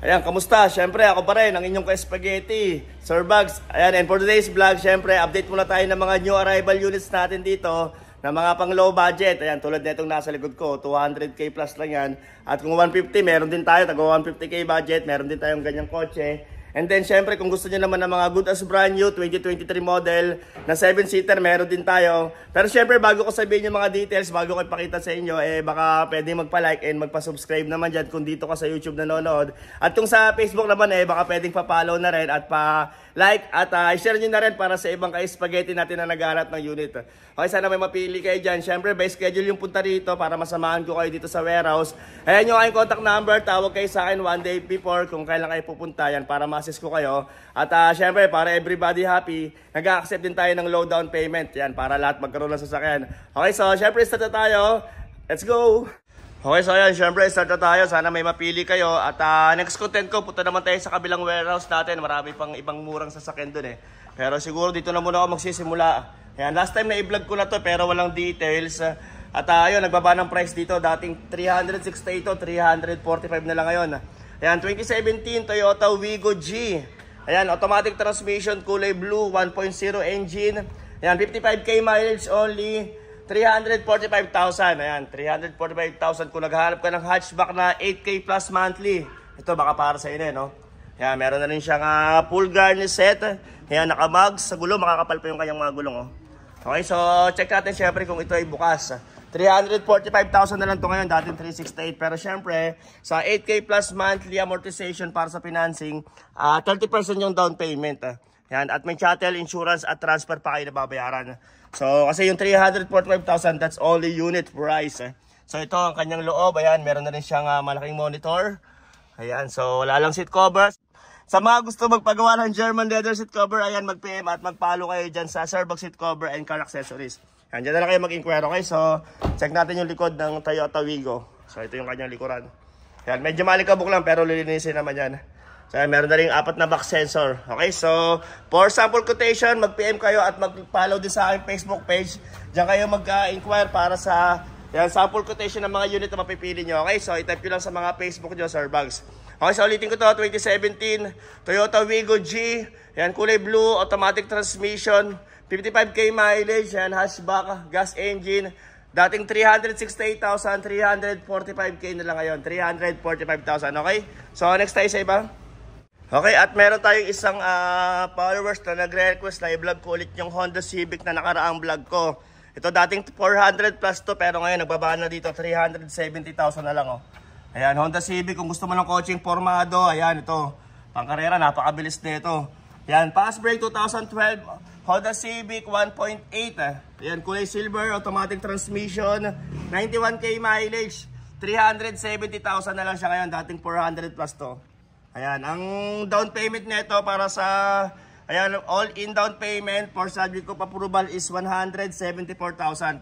Ayan, kamusta? Siyempre, ako pa rin, ang inyong ka-spaghetti, Sir Bugs. Ayan, and for today's vlog, siyempre, update muna tayo ng mga new arrival units natin dito na mga pang low budget. Ayan, tulad nitong na nasa likod ko, 200k plus lang yan. At kung 150, meron din tayo, tago 150k budget, meron din tayong ganyang kotse. And then syempre kung gusto niyo naman ng mga good as brand new 2023 model na 7-seater, meron din tayo. Pero syempre bago ko sabihin yung mga details, bago ko ipakita sa inyo, eh baka pwedeng magpa-like and magpa-subscribe naman dyan kung dito ka sa YouTube nanonood. At kung sa Facebook naman eh baka pwedeng pa-follow na rin at pa like, at uh, ah, share nyo na rin para sa ibang kay spaghetti natin na naghahanap ng unit. Okay, sana may mapili kayo dyan. Siyempre, by schedule yung punta rito para masamahan ko kayo dito sa warehouse. Ayan yung aking contact number. Tawag kayo sa akin one day before kung kailan kayo pupunta yan para ma-assist ko kayo. At uh, ah, siyempre, para everybody happy, nag-accept din tayo ng low down payment. Yan, para lahat magkaroon ng sasakyan. Okay, so siyempre, start na tayo. Let's go! Okay, so ayan, syempre, start na tayo. Sana may mapili kayo. At uh, next content ko, punta naman tayo sa kabilang warehouse natin. Marami pang ibang murang sasakyan dun eh. Pero siguro dito na muna ako magsisimula. Ayan, last time na i-vlog ko na to pero walang details. At uh, ayun, nagbaba ng price dito. Dating 360 to 345 na lang ngayon. Ayan, 2017 Toyota Wigo G. Ayan, automatic transmission, kulay blue, 1.0 engine. Ayan, 55k mileage only. 345,000. Ayan, 345,000 kung naghahanap ka ng hatchback na 8K plus monthly. Ito baka para sa inyo, eh, no? Ayan, meron na rin siyang uh, ah, full garnish set. Ayan, nakamags sa gulong. Makakapal pa yung kanyang mga gulong, oh. Okay, so check natin syempre kung ito ay bukas. 345,000 na lang to ngayon, Dating 368. Pero syempre, sa 8K plus monthly amortization para sa financing, uh, ah, 30% yung down payment. Uh. Yan, at may chattel, insurance at transfer pa kayo nababayaran. So, kasi yung 345,000, that's only unit price. Eh. So, ito ang kanyang loob. Ayan, meron na rin siyang uh, malaking monitor. Ayan, so wala lang seat covers. Sa mga gusto magpagawa ng German leather seat cover, ayan, mag-PM at mag-follow kayo dyan sa Serbox seat cover and car accessories. Ayan, dyan na lang kayo mag-inquire, okay? So, check natin yung likod ng Toyota Wigo. So, ito yung kanyang likuran. Ayan, medyo malikabok lang pero lilinisin naman yan. So, meron na rin apat na back sensor. Okay, so, for sample quotation, mag-PM kayo at mag-follow din sa aking Facebook page. Diyan kayo mag-inquire para sa yan, sample quotation ng mga unit na mapipili nyo. Okay, so, itype nyo lang sa mga Facebook nyo, Sir Bugs. Okay, so ulitin ko to, 2017, Toyota Wigo G, yan, kulay blue, automatic transmission, 55k mileage, yan, hatchback, gas engine, Dating 368,345k na lang ngayon. 345,000, okay? So, next tayo sa iba. Okay, at meron tayong isang uh, followers na nagre-request na i-vlog ko ulit yung Honda Civic na nakaraang vlog ko. Ito dating 400 plus to pero ngayon nagbabaan na dito 370,000 na lang oh. Ayan, Honda Civic kung gusto mo ng coaching formado, ayan ito. Pangkarera, napakabilis nito. Na ayan, fast brake 2012 Honda Civic 1.8. Eh. Ayan, kulay silver, automatic transmission, 91k mileage. 370,000 na lang siya ngayon, dating 400 plus to. Ayan, ang down payment nito para sa Ayan, all-in down payment for subject ko approval is 174,000.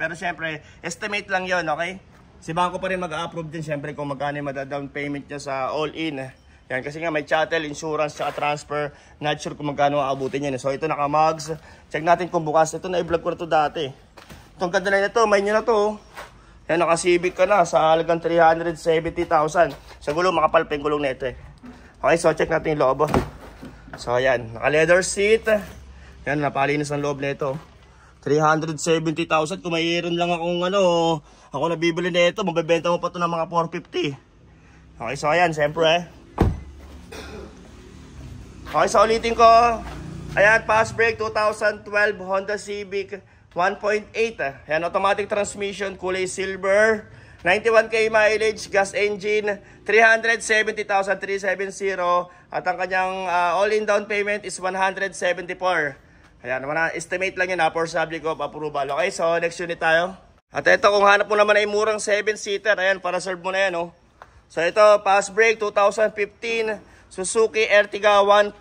Pero siyempre, estimate lang 'yon, okay? Si bangko pa rin mag-approve din siyempre kung magkano yung down payment niya sa all-in. Yan, kasi nga may chattel, insurance, tsaka transfer. Not sure kung magkano aabutin niya. So ito naka-mugs. Check natin kung bukas. Ito na-vlog i ko na to dati. Itong ganda na ito, may nyo na to. Oh. Yan, naka-civic ka na sa halagang 370,000. Sa gulong, makapalpeng gulong na ito eh. Okay, so check natin yung loob. Oh. So, ayan. Naka-leather seat. Ayan, napalinis ang loob nito. 370,000. Kung mayroon lang akong ano, ako nabibili na ito, mabibenta mo pa ito ng mga 450. Okay, so ayan, siyempre. Okay, so ulitin ko. Ayan, fast break 2012 Honda Civic 1.8. Ayan, automatic transmission, kulay silver. 91K mileage, gas engine, 370,370 at ang kanyang uh, all-in down payment is 174. Ayan, estimate lang 'yan ha, ah, for subject of approval. Okay, so next unit tayo. At ito, kung hanap mo naman ay murang 7-seater, ayan, para serve mo na yan, oh. So ito, fast break 2015, Suzuki Ertiga 1.4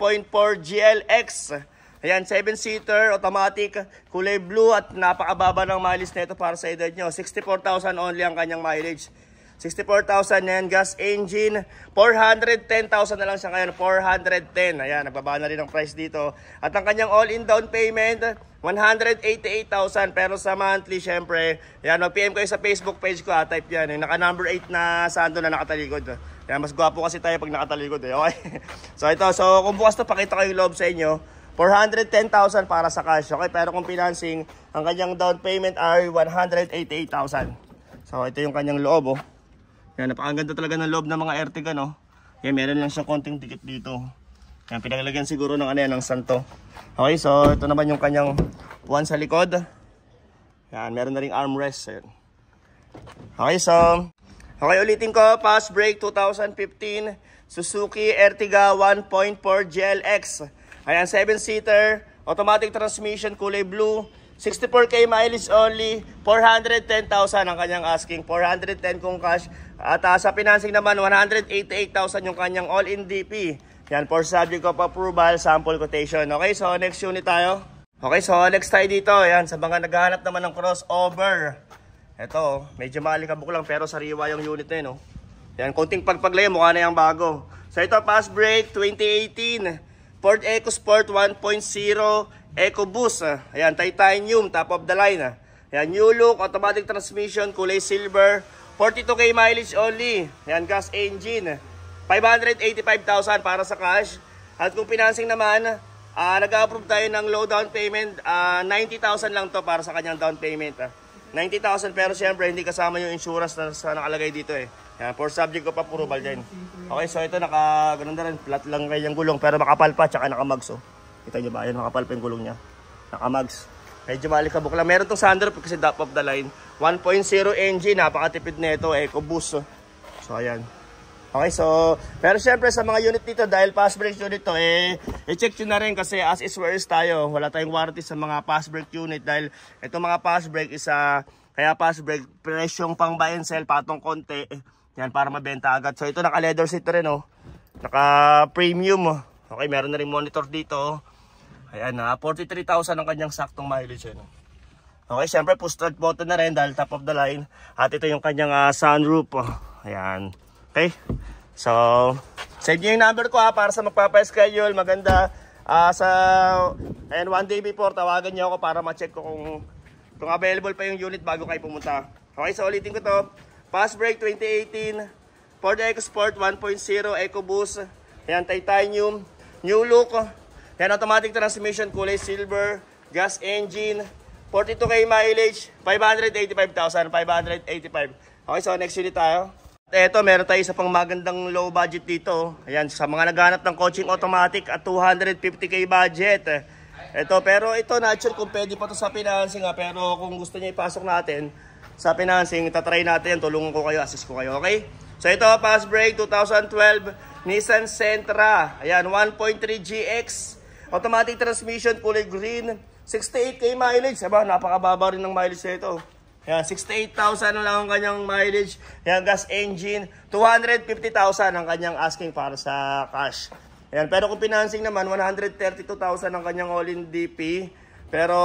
GLX. Ayan, 7-seater, automatic, kulay blue at napakababa ng mileage nito para sa edad nyo. 64,000 only ang kanyang mileage. 64,000 yan, gas engine, 410,000 na lang siya ngayon, 410. Ayan, nagbaba na rin ang price dito. At ang kanyang all-in down payment, 188,000 pero sa monthly syempre ayan, mag-PM kayo sa Facebook page ko ha type yan yung eh, naka number 8 na sando na nakatalikod yan mas guwapo kasi tayo pag nakatalikod eh okay so ito so kung bukas na pakita ko yung loob sa inyo 410,000 para sa cash. Okay, pero kung financing, ang kanyang down payment ay 188,000. So, ito yung kanyang loob, oh. Yan, napakaganda talaga ng loob ng mga Ertiga, no? Yan, meron lang siyang konting dikit dito. Yan, pinaglagyan siguro ng ano yan, ng santo. Okay, so ito naman yung kanyang one sa likod. Yan, meron na rin armrest. Yan. Okay, so... Okay, ulitin ko, Fast Break 2015, Suzuki Ertiga 1.4 GLX. Ayan, 7-seater, automatic transmission, kulay blue, 64k mileage only, 410,000 ang kanyang asking. 410 kung cash. At uh, sa financing naman, 188,000 yung kanyang all-in DP. Yan, for subject of approval, sample quotation. Okay, so next unit tayo. Okay, so next tayo dito. Yan, sa mga naghahanap naman ng crossover. Ito, medyo malikabok lang pero sariwa yung unit na yun. Oh. Yan, konting pagpaglayo, mukha na yung bago. So ito, fast break 2018. Ford EcoSport 1.0 EcoBoost. Ah. Ayan, titanium, top of the line. Ah. Ayan, new look, automatic transmission, kulay silver, 42k mileage only. Ayan, gas engine. 585,000 ah. para sa cash. At kung financing naman, ah, nag-approve tayo ng low down payment. Ah, 90,000 lang to para sa kanyang down payment. Uh. Ah. 90,000 pero siyempre hindi kasama yung insurance na, na nakalagay dito eh. Yan, for subject ko of approval din. Okay, so ito naka ganun na rin, flat lang kanyang gulong pero makapalpa tsaka nakamags oh. Kita niyo ba? Ayun makapalpa yung gulong niya. Nakamags. Medyo ka lang. Meron tong Sandero kasi top of the line. 1.0 engine, napakatipid nito, na EcoBoost. Oh. So ayan. Okay, so pero syempre sa mga unit dito dahil fast brake unit to eh i-check nyo na rin kasi as is where tayo. Wala tayong warranty sa mga fast brake unit dahil itong mga fast brake isa ah, kaya fast brake presyong pang buy and sell patong konti. Eh, yan, para mabenta agad. So, ito naka-leather seat rin, oh. Naka-premium, oh. Okay, meron na rin monitor dito, oh. Ayan, na ah, 43,000 ang kanyang saktong mileage, yan, oh. Eh, okay, syempre, push start button na rin dahil top of the line. At ito yung kanyang uh, sunroof, oh. Ayan. Okay? So, save nyo yung number ko, ha, ah, para sa magpapa-schedule. Maganda. Uh, sa, ayan, one day before, tawagan nyo ako para ma-check ko kung kung available pa yung unit bago kayo pumunta. Okay, so ulitin ko to. Fast Break 2018, Ford EcoSport 1.0, EcoBoost, yan titanium, new look, yan automatic transmission, kulay silver, gas engine, 42k mileage, 585,585. 585. Okay, so next unit tayo. At eto, meron tayo isa pang magandang low budget dito. Ayan, sa mga naghanap ng coaching automatic at 250k budget. Ito, pero ito, not kung pwede pa to sa financing ah, pero kung gusto niya ipasok natin, sa financing. Tatry natin, tulungan ko kayo, assist ko kayo, okay? So ito, fast break 2012 Nissan Sentra. Ayan, 1.3 GX. Automatic transmission, fully green. 68k mileage. Aba, napakababa rin ng mileage na ito. Ayan, 68,000 na lang ang kanyang mileage. Ayan, gas engine. 250,000 ang kanyang asking para sa cash. Ayan, pero kung financing naman, 132,000 ang kanyang all-in DP. Pero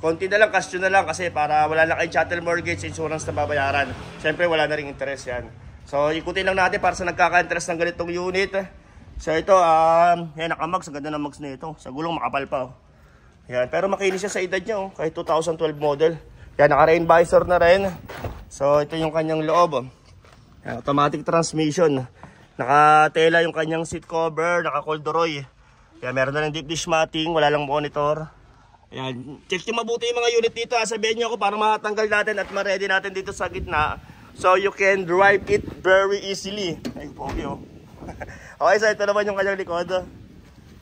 Konti na lang, cash na lang kasi para wala na kay chattel mortgage, insurance na babayaran. Siyempre, wala na rin interest yan. So, ikutin lang natin para sa nagkaka-interest ng ganitong unit. So, ito, um, yan, nakamags. Ang ganda ng mags na ito. Sa gulong, makapal pa. Oh. Yan, pero makinis siya sa edad niya, oh, kahit 2012 model. Yan, naka-rain visor na rin. So, ito yung kanyang loob. Oh. Yan, automatic transmission. Nakatela yung kanyang seat cover, naka-corduroy. Yan, meron na rin deep dish matting, wala lang monitor. Ayan, check yung mabuti yung mga unit dito ha. Sabihin nyo ako para matanggal natin at ma-ready natin dito sa gitna. So you can drive it very easily. Ayun po, okay oh. okay, so ito naman yung kanyang likod.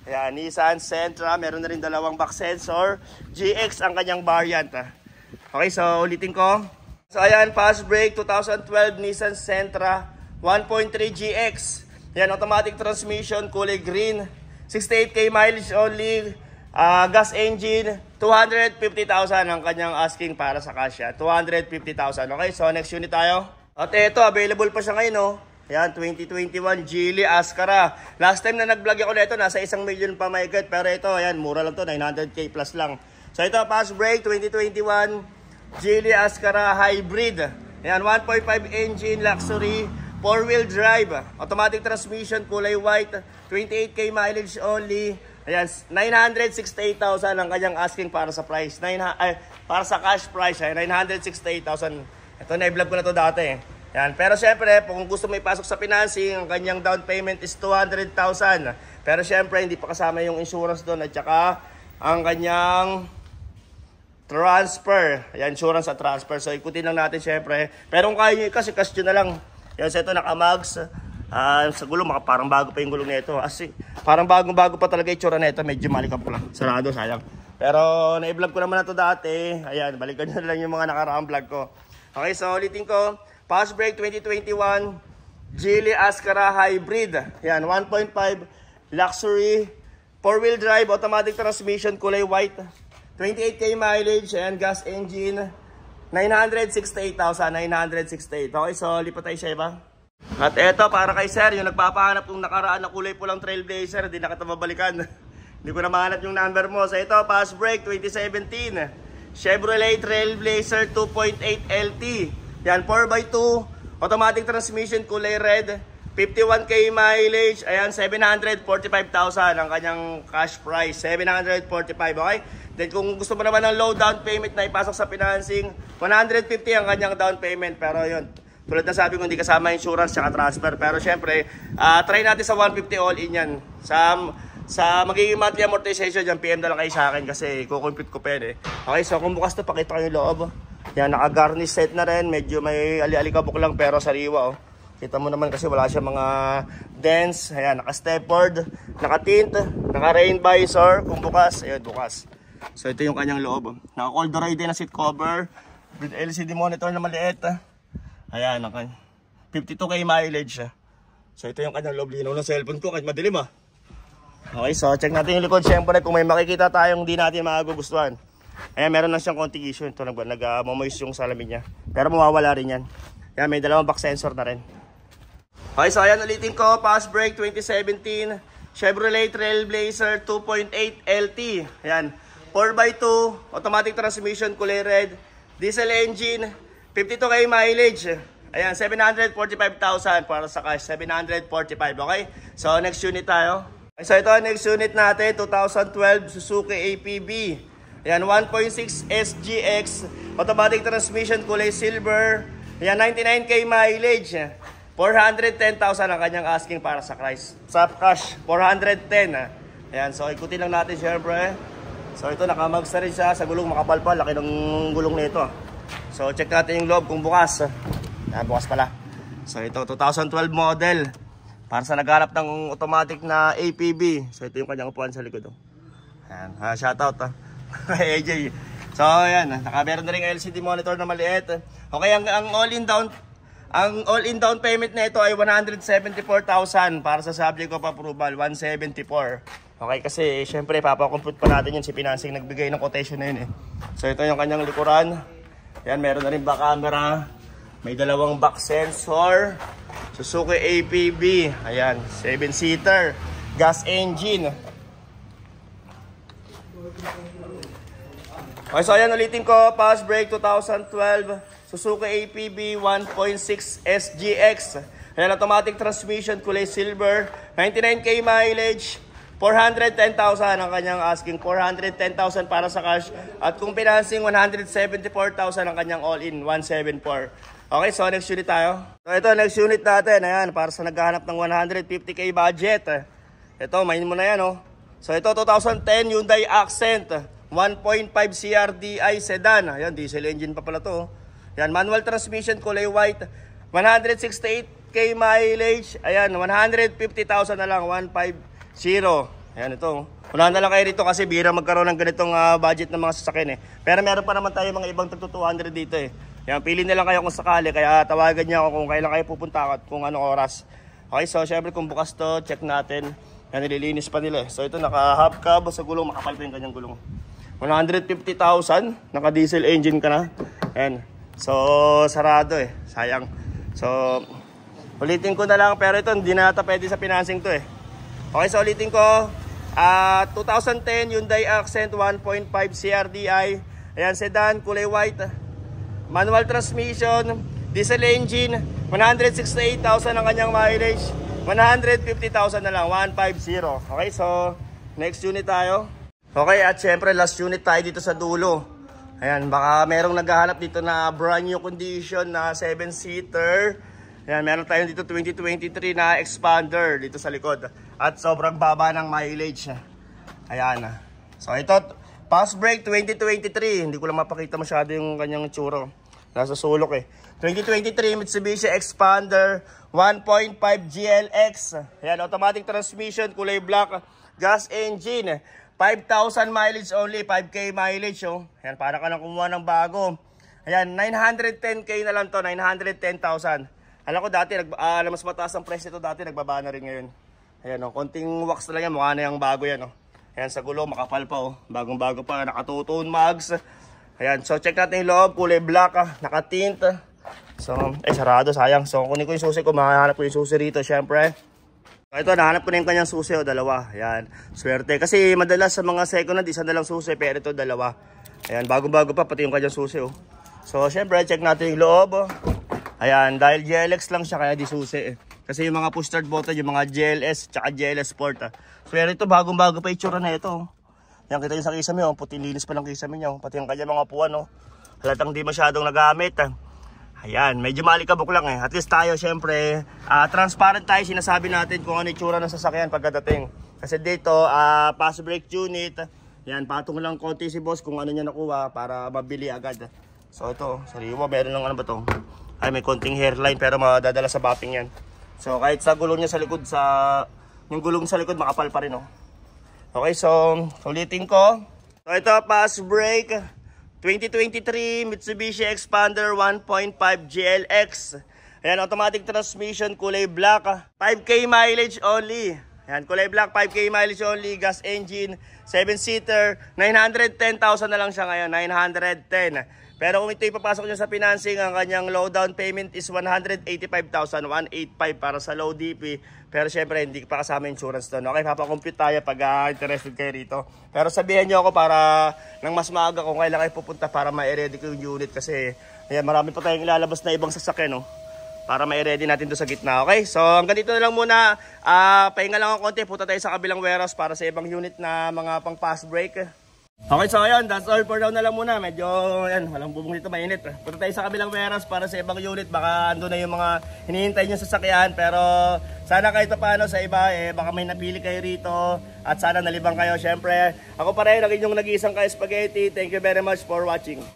Ayan, Nissan Sentra. Meron na rin dalawang back sensor. GX ang kanyang variant ha. Okay, so ulitin ko. So ayan, fast brake 2012 Nissan Sentra 1.3 GX. Ayan, automatic transmission, kulay green. 68k mileage only. Uh, gas engine, 250,000 ang kanyang asking para sa kasya. Ah. 250,000. Okay, so next unit tayo. At ito, available pa siya ngayon, no? Ayan, 2021 Geely Ascara. Last time na nag-vlog ako nito, nasa isang million pa may Pero ito, ayan, mura lang to, 900k plus lang. So ito, pass brake 2021 Geely Ascara Hybrid. Ayan, 1.5 engine luxury, 4-wheel drive, automatic transmission, kulay white, 28k mileage only, Ayan, 968,000 ang kanyang asking para sa price. 9, ay, para sa cash price, ay 968,000. Ito, na-vlog ko na to dati. Yan. Pero syempre, kung gusto mo ipasok sa financing, ang kanyang down payment is 200,000. Pero syempre, hindi pa kasama yung insurance doon at saka ang kanyang transfer. Ayan, insurance at transfer. So, ikutin lang natin syempre. Pero kung kaya nyo, kasi cash na lang. Yan, so ito, nakamags. Uh, sa gulong, maka parang bago pa yung gulong nito. As ah, parang bagong-bago pa talaga itsura nito. Medyo malikap ko lang. Sarado, sayang. Pero na-vlog ko naman na to dati. Ayan, balikan na lang yung mga nakaraang vlog ko. Okay, so ulitin ko. Fast Break 2021 Geely Ascara Hybrid. Ayan, 1.5 luxury 4 wheel drive, automatic transmission, kulay white. 28k mileage and gas engine. 968,968. Okay, so lipat tayo sa iba. At eto, para kay sir, yung nagpapahanap ng nakaraan na kulay pulang trailblazer, hindi na kita mabalikan. hindi ko na mahanap yung number mo. Sa so, ito, fast break 2017. Chevrolet Trailblazer 2.8 LT. Yan, 4x2. Automatic transmission, kulay red. 51k mileage. Ayan, 745,000 ang kanyang cash price. 745, okay? Then kung gusto mo naman ng low down payment na ipasok sa financing, 150 ang kanyang down payment. Pero yun, tulad na sabi ko, hindi kasama insurance at transfer. Pero syempre, uh, try natin sa 150 all-in yan. Sa, sa magiging monthly amortization, yan PM na lang kayo sa akin kasi kukumpute ko pa yan eh. Okay, so kung bukas to, pakita ko yung loob. Oh. Yan, naka-garnish set na rin. Medyo may ali-alikabok lang pero sariwa oh. Kita mo naman kasi wala siya mga dents. Ayan, naka-stepboard, naka-tint, naka-rain visor. Kung bukas, ayun, bukas. So ito yung kanyang loob. Oh. Naka-cold ride din na seat cover. With LCD monitor na maliit. Ah. Ayan, ang 52k mileage siya. So ito yung kanyang loob linaw ng cellphone ko kahit madilim ah. Okay, so check natin yung likod Siyempre kung may makikita tayong hindi natin magugustuhan. Ayan, meron lang siyang konting issue. Ito nag-moist nag, uh, yung salamin niya. Pero mawawala rin yan. Ayan, may dalawang back sensor na rin. Okay, so ayan ulitin ko. Fast brake 2017 Chevrolet Trailblazer 2.8 LT. Ayan, 4x2, automatic transmission, kulay red, diesel engine, 52 kayo mileage. Ayan, 745,000 para sa cash. 745, okay? So, next unit tayo. So, ito ang next unit natin. 2012 Suzuki APB. Ayan, 1.6 SGX. Automatic transmission, kulay silver. Ayan, 99k mileage. 410,000 ang kanyang asking para sa Christ. Sa cash, 410. Ayan, so ikutin lang natin syempre. So ito nakamagsa rin siya sa gulong makapalpal. Laki ng gulong nito. So, check natin yung loob kung bukas. Ah, bukas pala. So, ito 2012 model. Para sa naghanap ng automatic na APB. So, ito yung kanyang upuan sa likod. Oh. Ayan. Ha, shout out. Ah. AJ. Ah. So, ayan. Ah. Nakameron na rin LCD monitor na maliit. Okay, ang, ang all-in down ang all-in down payment na ito ay 174,000 para sa subject of approval, 174. Okay, kasi syempre papakompute pa natin yun si Financing nagbigay ng quotation na yun eh. So ito yung kanyang likuran. Ayan, meron na rin back camera. May dalawang back sensor. Suzuki APB. Ayan, 7-seater. Gas engine. Okay, so ayan ulitin ko, fast break 2012, Suzuki APB 1.6 SGX. Ayan, automatic transmission, kulay silver, 99k mileage, 410,000 ang kanyang asking. 410,000 para sa cash. At kung financing, 174,000 ang kanyang all-in. 174. Okay, so next unit tayo. So ito, next unit natin. Ayan, para sa naghahanap ng 150k budget. Ito, main mo na yan, oh. So ito, 2010 Hyundai Accent. 1.5 CRDI sedan. Ayun, diesel engine pa pala to. Oh. Ayan, manual transmission, kulay white. 168k mileage. Ayan, 150,000 na lang. 1.5 Zero. Ayan ito. Oh. Una na lang kayo dito kasi bira magkaroon ng ganitong uh, budget ng mga sasakyan eh. Pero meron pa naman tayo mga ibang 200 dito eh. Yan, pili na lang kayo kung sakali. Kaya tawagan niya ako kung kailan kayo pupunta at kung anong oras. Okay, so syempre kung bukas to, check natin. Yan, nililinis pa nila eh. So ito, naka-half cab sa gulong. Makapal pa yung kanyang gulong. 150,000. Naka-diesel engine ka na. Yan. So, sarado eh. Sayang. So, ulitin ko na lang. Pero ito, hindi na ata pwede sa financing to eh. Okay, so ulitin ko. Uh, ah, 2010 Hyundai Accent 1.5 CRDI. Ayan, sedan, kulay white. Manual transmission, diesel engine, 168,000 ang kanyang mileage. 150,000 na lang, 150. Okay, so next unit tayo. Okay, at syempre last unit tayo dito sa dulo. Ayan, baka merong naghahanap dito na brand new condition na 7-seater. Ayan, meron tayo dito 2023 na expander dito sa likod. At sobrang baba ng mileage. Ayan. Ah. So ito, fast break 2023. Hindi ko lang mapakita masyado yung kanyang tsuro. Nasa sulok eh. 2023 Mitsubishi Expander 1.5 GLX. Ayan, automatic transmission, kulay black, gas engine. 5,000 mileage only, 5K mileage. Oh. Ayan, para ka lang kumuha ng bago. Ayan, 910K na lang to, 910,000. Alam ko dati, nag, uh, mas mataas ang presyo nito dati, nagbaba na rin ngayon. Ayan oh. konting wax na lang yan. Mukha na yung bago yan Oh. Ayan sa gulo, makapal pa Oh. Bagong bago pa, nakatutun mags. Ayan, so check natin yung loob. Kulay black ah, nakatint. So, eh sarado, sayang. So, kunin ko yung susi ko. Mahanap ko yung susi rito, syempre. So, ito, nahanap ko na yung kanyang susi Oh. dalawa. Ayan, swerte. Kasi madalas sa mga second hand, isa na lang susi. Pero ito, dalawa. Ayan, bagong-bago pa, pati yung kanyang susi Oh. So, syempre, check natin yung loob o. Oh. Ayan, dahil GLX lang siya, kaya di susi eh. Kasi yung mga push start button, yung mga GLS, tsaka GLS Sport. Ah. Pero ito, bagong-bago pa itsura na ito. Yan, kita yung sa kisame, oh. puti linis pa lang kisame niya. Oh. Pati yung kanya mga puwan, oh. halatang di masyadong nagamit. Ah. Ayan, medyo malikabok lang eh. At least tayo, syempre, uh, transparent tayo. Sinasabi natin kung ano itsura ng sasakyan pagkadating. Kasi dito, uh, ah, pass brake unit. Yan, patong lang konti si boss kung ano niya nakuha para mabili agad. So ito, sariwa, meron lang ano ba to? Ay, may konting hairline pero madadala sa bapping yan. So kahit sa gulong niya sa likod sa yung gulong sa likod makapal pa rin oh. Okay, so ulitin ko. So ito pass brake 2023 Mitsubishi Expander 1.5 GLX. Ayan, automatic transmission, kulay black, 5k mileage only. Ayan, kulay black, 5k mileage only, gas engine, 7-seater, 910,000 na lang siya ngayon, 910. Pero kung ito ipapasok nyo sa financing, ang kanyang low down payment is 185,185 para sa low DP. Pero syempre, hindi pa kasama insurance doon. Okay, papakompute tayo pag uh, interested kayo rito. Pero sabihan nyo ako para nang mas maaga kung kailan kayo pupunta para ma-ready ko yung unit kasi ayan, marami pa tayong ilalabas na ibang sasakyan. No? Oh. para ma-ready natin to sa gitna, okay? So, hanggang dito na lang muna. Uh, pahinga lang ako konti. Punta tayo sa kabilang warehouse para sa ibang unit na mga pang fast break. Okay, so ayun, that's all for now na lang muna. Medyo, ayan, walang bubong dito, mainit. Punta tayo sa kabilang warehouse para sa ibang unit. Baka ando na yung mga hinihintay nyo sa sakyan. Pero sana kahit paano sa iba, eh, baka may napili kayo rito. At sana nalibang kayo, syempre. Ako pa rin, ang inyong nag-iisang ka-spaghetti. Thank you very much for watching.